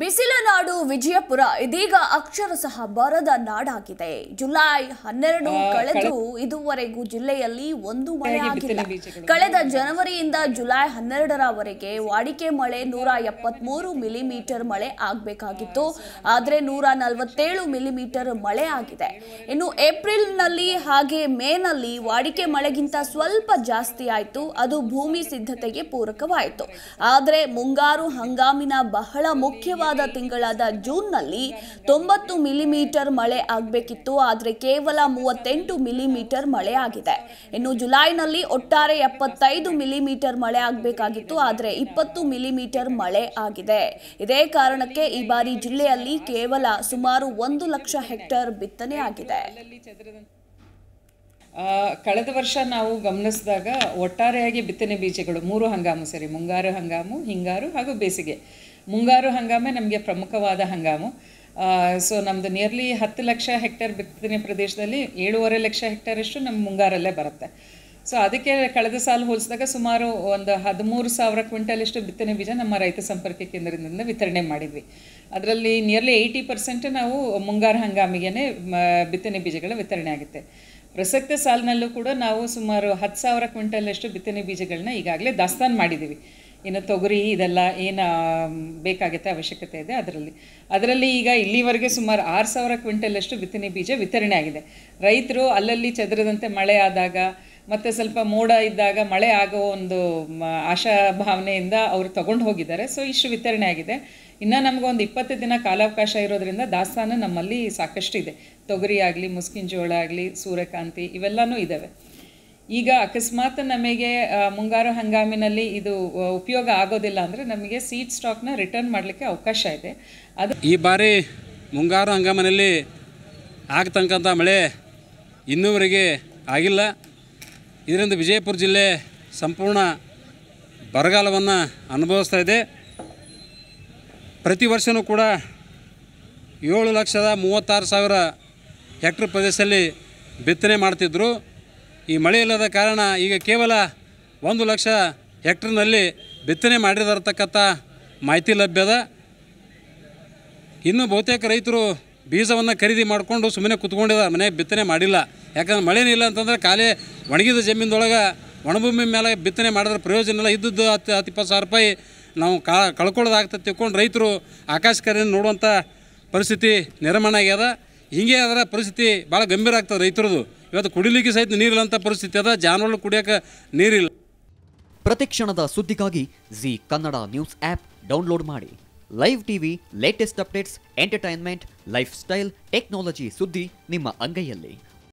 ಬಿಸಿಲ ನಾಡು ವಿಜಯಪುರ ಇದೀಗ ಅಕ್ಷರಶಃ ಬರದ ನಾಡಾಗಿದೆ ಜುಲೈ ಹನ್ನೆರಡು ಕಳೆದು ಇದುವರೆಗೂ ಜಿಲ್ಲೆಯಲ್ಲಿ ಒಂದು ಮಳೆ ಆಗಿಲ್ಲ ಕಳೆದ ಜನವರಿಯಿಂದ ಜುಲೈ ಹನ್ನೆರಡರವರೆಗೆ ವಾಡಿಕೆ ಮಳೆ ನೂರ ಎಪ್ಪತ್ಮೂರು ಮಿಲಿಮೀಟರ್ ಮಳೆ ಆಗಬೇಕಾಗಿತ್ತು ಆದರೆ ನೂರ ನಲವತ್ತೇಳು ಮಿಲಿಮೀಟರ್ ಮಳೆ ಆಗಿದೆ ಇನ್ನು ಏಪ್ರಿಲ್ನಲ್ಲಿ ಹಾಗೆ ಮೇನಲ್ಲಿ ವಾಡಿಕೆ ಮಳೆಗಿಂತ ಸ್ವಲ್ಪ ಜಾಸ್ತಿ ಆಯಿತು ಅದು ಭೂಮಿ ಸಿದ್ಧತೆಗೆ ಪೂರಕವಾಯಿತು ಆದರೆ ಮುಂಗಾರು ಹಂಗಾಮಿನ ಬಹಳ ಮುಖ್ಯ ಮುಖ್ಯವಾದ ತಿಂಗಳಾದ ಜೂನ್ನಲ್ಲಿ ತೊಂಬತ್ತು ಮಿಲಿಮೀಟರ್ ಮಳೆ ಆಗಬೇಕಿತ್ತು ಆದರೆ ಕೇವಲ ಮೂವತ್ತೆಂಟು ಮಿಲಿಮೀಟರ್ ಮಳೆ ಆಗಿದೆ ಇನ್ನು ಜುಲೈನಲ್ಲಿ ಒಟ್ಟಾರೆ ಎಪ್ಪತ್ತೈದು ಮಿಲಿಮೀಟರ್ ಮಳೆ ಆಗಬೇಕಾಗಿತ್ತು ಆದರೆ ಇಪ್ಪತ್ತು ಮಿಲಿಮೀಟರ್ ಮಳೆ ಆಗಿದೆ ಇದೇ ಕಾರಣಕ್ಕೆ ಈ ಬಾರಿ ಜಿಲ್ಲೆಯಲ್ಲಿ ಕೇವಲ ಸುಮಾರು ಒಂದು ಲಕ್ಷ ಹೆಕ್ಟೇರ್ ಬಿತ್ತನೆ ಆಗಿದೆ ಕಳೆದ ವರ್ಷ ನಾವು ಗಮನಿಸಿದಾಗ ಒಟ್ಟಾರೆಯಾಗಿ ಬಿತ್ತನೆ ಬೀಜಗಳು ಮೂರು ಹಂಗಾಮು ಸರಿ ಮುಂಗಾರು ಹಂಗಾಮು ಹಿಂಗಾರು ಹಾಗೂ ಬೇಸಿಗೆ ಮುಂಗಾರು ಹಂಗಾಮೆ ನಮಗೆ ಪ್ರಮುಖವಾದ ಹಂಗಾಮು ಸೊ ನಮ್ಮದು ನಿಯರ್ಲಿ ಹತ್ತು ಲಕ್ಷ ಹೆಕ್ಟೇರ್ ಬಿತ್ತನೆ ಪ್ರದೇಶದಲ್ಲಿ ಏಳುವರೆ ಲಕ್ಷ ಹೆಕ್ಟೇರಷ್ಟು ನಮ್ಮ ಮುಂಗಾರಲ್ಲೇ ಬರುತ್ತೆ ಸೊ ಅದಕ್ಕೆ ಕಳೆದ ಸಾಲ ಹೋಲಿಸಿದಾಗ ಸುಮಾರು ಒಂದು ಹದಿಮೂರು ಸಾವಿರ ಕ್ವಿಂಟಲಷ್ಟು ಬಿತ್ತನೆ ಬೀಜ ನಮ್ಮ ರೈತ ಸಂಪರ್ಕ ಕೇಂದ್ರದಿಂದ ವಿತರಣೆ ಮಾಡಿದ್ವಿ ಅದರಲ್ಲಿ ನಿಯರ್ಲಿ ಏಯ್ಟಿ ಪರ್ಸೆಂಟ್ ನಾವು ಮುಂಗಾರು ಹಂಗಾಮಿಗೆ ಬಿತ್ತನೆ ಬೀಜಗಳ ವಿತರಣೆ ಆಗುತ್ತೆ ಪ್ರಸಕ್ತ ಸಾಲಿನಲ್ಲೂ ಕೂಡ ನಾವು ಸುಮಾರು ಹತ್ತು ಸಾವಿರ ಕ್ವಿಂಟಲ್ನಷ್ಟು ಬಿತ್ತನೆ ಬೀಜಗಳನ್ನ ಈಗಾಗಲೇ ದಾಸ್ತಾನು ಮಾಡಿದ್ದೀವಿ ಇನ್ನು ತೊಗರಿ ಇದೆಲ್ಲ ಏನು ಬೇಕಾಗುತ್ತೆ ಅವಶ್ಯಕತೆ ಇದೆ ಅದರಲ್ಲಿ ಅದರಲ್ಲಿ ಈಗ ಇಲ್ಲಿವರೆಗೆ ಸುಮಾರು ಆರು ಸಾವಿರ ಅಷ್ಟು ಬಿತ್ತನೆ ಬೀಜ ವಿತರಣೆ ಆಗಿದೆ ರೈತರು ಅಲ್ಲಲ್ಲಿ ಚದರದಂತೆ ಮಳೆ ಆದಾಗ ಮತ್ತೆ ಸ್ವಲ್ಪ ಮೋಡ ಇದ್ದಾಗ ಮಳೆ ಆಗೋ ಒಂದು ಆಶಾ ಭಾವನೆಯಿಂದ ಅವರು ತಗೊಂಡು ಹೋಗಿದ್ದಾರೆ ಸೊ ಇಷ್ಟು ವಿತರಣೆ ಆಗಿದೆ ಇನ್ನು ಒಂದು ಇಪ್ಪತ್ತು ದಿನ ಕಾಲಾವಕಾಶ ಇರೋದ್ರಿಂದ ದಾಸ್ತಾನು ನಮ್ಮಲ್ಲಿ ಸಾಕಷ್ಟು ಇದೆ ತೊಗರಿ ಆಗಲಿ ಮುಸ್ಕಿನ ಜೋಳ ಆಗಲಿ ಸೂರ್ಯಕಾಂತಿ ಇವೆಲ್ಲವೂ ಇದ್ದಾವೆ ಈಗ ಅಕಸ್ಮಾತ್ ನಮಗೆ ಮುಂಗಾರು ಹಂಗಾಮಿನಲ್ಲಿ ಇದು ಉಪಯೋಗ ಆಗೋದಿಲ್ಲ ಅಂದರೆ ನಮಗೆ ಸೀಡ್ ಸ್ಟಾಕ್ನ ರಿಟರ್ನ್ ಮಾಡಲಿಕ್ಕೆ ಅವಕಾಶ ಇದೆ ಅದು ಈ ಬಾರಿ ಮುಂಗಾರು ಹಂಗಾಮಿನಲ್ಲಿ ಆಗತಕ್ಕಂಥ ಮಳೆ ಇನ್ನೂವರೆಗೆ ಆಗಿಲ್ಲ ಇದರಿಂದ ವಿಜಯಪುರ ಜಿಲ್ಲೆ ಸಂಪೂರ್ಣ ಬರಗಾಲವನ್ನು ಅನುಭವಿಸ್ತಾ ಇದೆ ಪ್ರತಿ ವರ್ಷವೂ ಕೂಡ ಏಳು ಲಕ್ಷದ ಮೂವತ್ತಾರು ಸಾವಿರ ಹೆಕ್ಟರ್ ಪ್ರದೇಶದಲ್ಲಿ ಬಿತ್ತನೆ ಮಾಡ್ತಿದ್ದರು ಈ ಮಳೆ ಇಲ್ಲದ ಕಾರಣ ಈಗ ಕೇವಲ ಒಂದು ಲಕ್ಷ ಹೆಕ್ಟರ್ನಲ್ಲಿ ಬಿತ್ತನೆ ಮಾಡಿರತಕ್ಕಂಥ ಮಾಹಿತಿ ಲಭ್ಯದ ಇನ್ನು ಬಹುತೇಕ ರೈತರು ಬೀಜವನ್ನು ಖರೀದಿ ಮಾಡಿಕೊಂಡು ಸುಮ್ಮನೆ ಕೂತ್ಕೊಂಡಿದ್ದಾರೆ ಮನೆ ಬಿತ್ತನೆ ಮಾಡಿಲ್ಲ ಯಾಕಂದ್ರೆ ಮಳೆನೇ ಇಲ್ಲ ಅಂತಂದರೆ ಖಾಲಿ ಒಣಗಿದ ಜಮೀನದೊಳಗೆ ಒಣಭೂಮಿ ಮೇಲೆ ಬಿತ್ತನೆ ಮಾಡಿದ್ರೆ ಪ್ರಯೋಜನ ಎಲ್ಲ ಇದ್ದದ್ದು ಹತ್ತು ಹತ್ತು ಇಪ್ಪತ್ತು ಸಾವಿರ ರೂಪಾಯಿ ನಾವು ಕಾ ಕಳ್ಕೊಳ್ಳೋದಾಗ್ತದೆ ತಿಳ್ಕೊಂಡು ರೈತರು ಆಕಾಶ ನೋಡುವಂಥ ಪರಿಸ್ಥಿತಿ ನಿರ್ಮಾಣ ಆಗ್ಯದ ಹೀಗೆ ಅದರ ಪರಿಸ್ಥಿತಿ ಭಾಳ ಗಂಭೀರ ಆಗ್ತದೆ ರೈತರದು ಇವತ್ತು ಕುಡಿಲಿಕ್ಕೆ ಸಹಿತ ನೀರಿಲ್ಲಂಥ ಪರಿಸ್ಥಿತಿ ಅದ ಜಾನುವಾರು ಕುಡಿಯೋಕೆ ನೀರಿಲ್ಲ ಪ್ರತಿಕ್ಷಣದ ಸುದ್ದಿಗಾಗಿ Zee Kannada news app download ಮಾಡಿ live TV latest updates entertainment lifestyle technology ಸುದ್ದಿ ನಿಮ್ಮ ಅಂಗೈಯಲ್ಲಿ